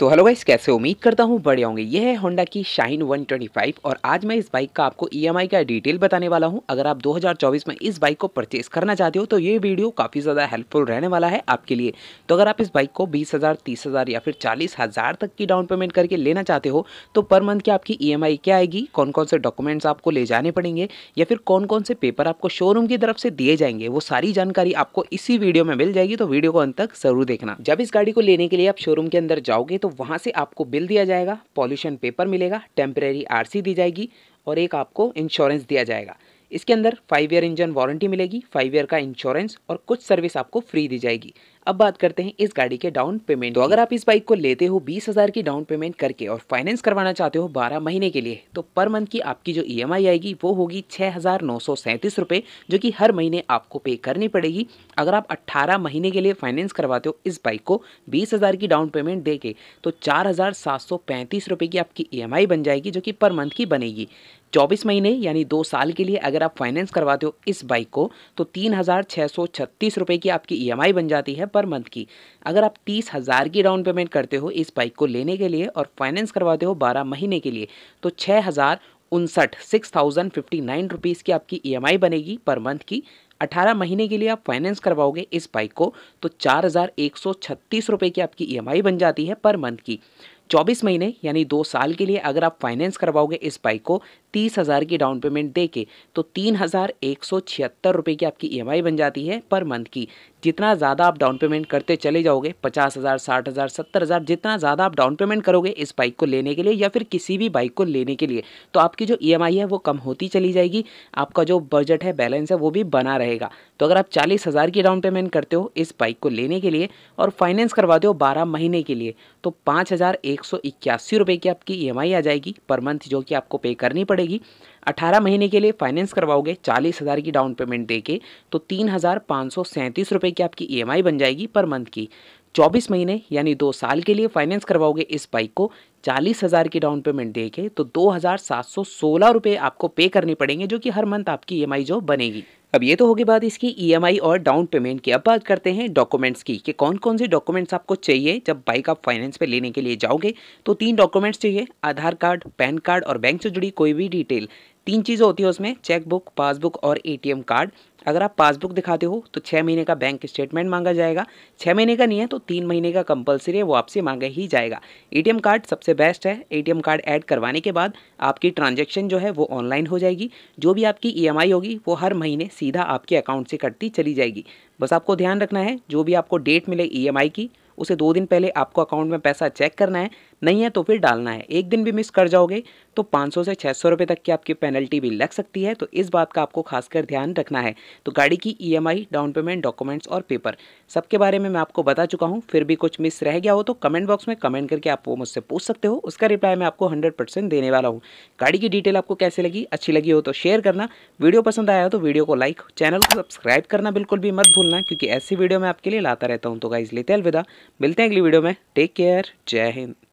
तो hello guys कैसे उम्मीद करता हूँ बड़े होंगे ये है होंडा की शाइन 125 और आज मैं इस बाइक का आपको ईएमआई e का डिटेल बताने वाला हूँ अगर आप 2024 में इस बाइक को परचेज करना चाहते हो तो ये वीडियो काफ़ी ज़्यादा हेल्पफुल रहने वाला है आपके लिए तो अगर आप इस बाइक को बीस हज़ार तीस हज़ार या फिर चालीस हज़ार तक की डाउन पेमेंट करके लेना चाहते हो तो पर मंथ की आपकी ई e क्या आएगी कौन कौन से डॉक्यूमेंट्स आपको ले जाने पड़ेंगे या फिर कौन कौन से पेपर आपको शोरूम की तरफ से दिए जाएंगे वो सारी जानकारी आपको इसी वीडियो में मिल जाएगी तो वीडियो को अंत तक जरूर देखना जब इस गाड़ी को लेने के लिए आप शोरूम के अंदर जाओगे तो तो वहाँ से आपको बिल दिया जाएगा पॉल्यूशन पेपर मिलेगा टेम्प्रेरी आरसी दी जाएगी और एक आपको इंश्योरेंस दिया जाएगा इसके अंदर फाइव ईयर इंजन वारंटी मिलेगी फाइव ईयर का इंश्योरेंस और कुछ सर्विस आपको फ्री दी जाएगी अब बात करते हैं इस गाड़ी के डाउन पेमेंट तो अगर आप इस बाइक को लेते हो बीस हजार की डाउन पेमेंट करके और फाइनेंस करवाना चाहते हो बारह महीने के लिए तो पर मंथ की आपकी जो ई e आएगी वो होगी छः हजार नौ सौ सैंतीस रुपये जो कि हर महीने आपको पे करनी पड़ेगी अगर आप अट्ठारह महीने के लिए फाइनेंस करवाते हो इस बाइक को बीस हजार की डाउन पेमेंट दे के तो चार हजार सात सौ पैंतीस की आपकी ई e बन जाएगी जो कि पर मंथ की बनेगी 24 महीने यानी दो साल के लिए अगर आप फाइनेंस करवाते हो इस बाइक को तो तीन हज़ार छः सौ छत्तीस रुपये की आपकी ई e बन जाती है पर मंथ की अगर आप तीस हज़ार की डाउन पेमेंट करते हो इस बाइक को लेने के लिए और फाइनेंस करवाते हो बारह महीने के लिए तो छः हज़ार उनसठ six thousand fifty nine rupees की आपकी ई e बनेगी पर मंथ की अठारह महीने के लिए आप फाइनेंस करवाओगे इस बाइक को तो चार हज़ार एक सौ छत्तीस रुपये की आपकी ई e बन जाती है पर मंथ की 24 महीने यानी दो साल के लिए अगर आप फाइनेंस करवाओगे इस बाइक को तीस हज़ार की डाउन पेमेंट दे के तो तीन हज़ार एक सौ छिहत्तर रुपये की आपकी ई e बन जाती है पर मंथ की जितना ज़्यादा आप डाउन पेमेंट करते चले जाओगे पचास हज़ार साठ हज़ार सत्तर हज़ार जितना ज़्यादा आप डाउन पेमेंट करोगे इस बाइक को लेने के लिए या फिर किसी भी बाइक को लेने के लिए तो आपकी जो ई e है वो कम होती चली जाएगी आपका जो बजट है बैलेंस है वो भी बना रहेगा तो अगर आप चालीस हज़ार की डाउन पेमेंट करते हो इस बाइक को लेने के लिए और फाइनेंस करवाते हो बारह महीने के लिए तो पाँच हज़ार एक एक सौ इक्यासी रुपये की आपकी ई e आ जाएगी पर मंथ जो कि आपको पे करनी पड़ेगी अठारह महीने के लिए फाइनेंस करवाओगे चालीस हज़ार की डाउन पेमेंट देके तो तीन हज़ार पाँच सौ सैंतीस रुपये की आपकी ई e बन जाएगी पर मंथ की चौबीस महीने यानी दो साल के लिए फाइनेंस करवाओगे इस बाइक को चालीस हज़ार की डाउन पेमेंट देके तो दो हज़ार सात सौ सोलह रुपये आपको पे करनी पड़ेंगे जो कि हर मंथ आपकी ई e जो बनेगी अब ये तो होगी बात इसकी ईएमआई e और डाउन पेमेंट की अब बात करते हैं डॉक्यूमेंट्स की कि कौन कौन से डॉक्यूमेंट्स आपको चाहिए जब बाइक आप फाइनेंस पे लेने के लिए जाओगे तो तीन डॉक्यूमेंट्स चाहिए आधार कार्ड पैन कार्ड और बैंक से जुड़ी कोई भी डिटेल तीन चीज़ें होती है उसमें चेकबुक पासबुक और एटीएम कार्ड अगर आप पासबुक दिखाते हो तो छः महीने का बैंक स्टेटमेंट मांगा जाएगा छः महीने का नहीं है तो तीन महीने का कंपलसरी है वो आपसे मांगा ही जाएगा एटीएम कार्ड सबसे बेस्ट है एटीएम कार्ड ऐड करवाने के बाद आपकी ट्रांजेक्शन जो है वो ऑनलाइन हो जाएगी जो भी आपकी ईएमआई e होगी वो हर महीने सीधा आपके अकाउंट से कटती चली जाएगी बस आपको ध्यान रखना है जो भी आपको डेट मिले ई e की उसे दो दिन पहले आपको अकाउंट में पैसा चेक करना है नहीं है तो फिर डालना है एक दिन भी मिस कर जाओगे तो 500 से 600 रुपए तक की आपकी पेनल्टी भी लग सकती है तो इस बात का आपको खासकर ध्यान रखना है तो गाड़ी की ईएमआई डाउन पेमेंट डॉक्यूमेंट्स और पेपर सबके बारे में मैं आपको बता चुका हूँ फिर भी कुछ मिस रह गया हो तो कमेंट बॉक्स में कमेंट करके आप वो मुझसे पूछ सकते हो उसका रिप्लाई मैं आपको हंड्रेड देने वाला हूँ गाड़ी की डिटेल आपको कैसे लगी अच्छी लगी हो तो शेयर करना वीडियो पसंद आया हो तो वीडियो को लाइक चैनल को सब्सक्राइब करना बिल्कुल भी मत भूलना क्योंकि ऐसी वीडियो मैं आपके लिए लाता रहता हूँ तो गाइज लेते अलविदा मिलते हैं अगली वीडियो में टेक केयर जय हिंद